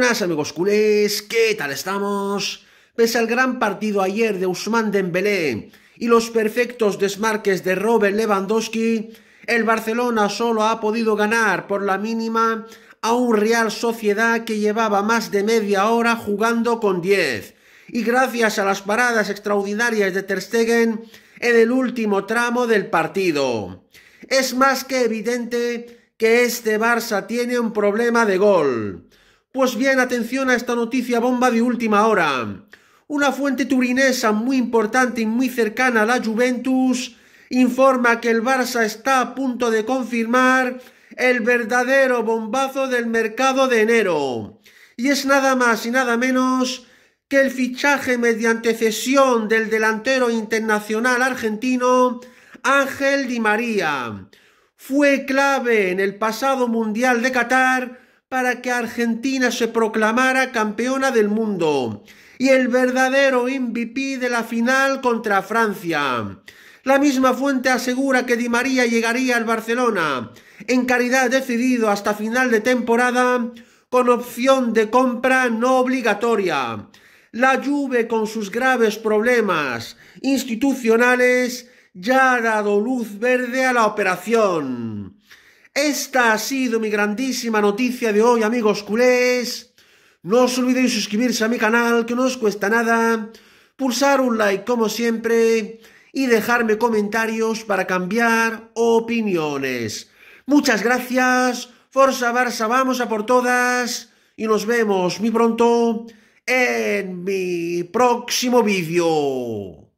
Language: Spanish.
buenas amigos culés, ¿qué tal estamos? Pese al gran partido ayer de Usman Dembélé y los perfectos desmarques de Robert Lewandowski, el Barcelona solo ha podido ganar por la mínima a un Real Sociedad que llevaba más de media hora jugando con 10. Y gracias a las paradas extraordinarias de Ter Stegen en el último tramo del partido. Es más que evidente que este Barça tiene un problema de gol. Pues bien, atención a esta noticia bomba de última hora. Una fuente turinesa muy importante y muy cercana a la Juventus informa que el Barça está a punto de confirmar el verdadero bombazo del mercado de enero. Y es nada más y nada menos que el fichaje mediante cesión del delantero internacional argentino Ángel Di María. Fue clave en el pasado Mundial de Qatar para que Argentina se proclamara campeona del mundo y el verdadero MVP de la final contra Francia. La misma fuente asegura que Di María llegaría al Barcelona en caridad decidido hasta final de temporada con opción de compra no obligatoria. La Juve con sus graves problemas institucionales ya ha dado luz verde a la operación. Esta ha sido mi grandísima noticia de hoy, amigos culés. No os olvidéis suscribirse a mi canal, que no os cuesta nada. Pulsar un like, como siempre. Y dejarme comentarios para cambiar opiniones. Muchas gracias. Forza Barça, vamos a por todas. Y nos vemos muy pronto en mi próximo vídeo.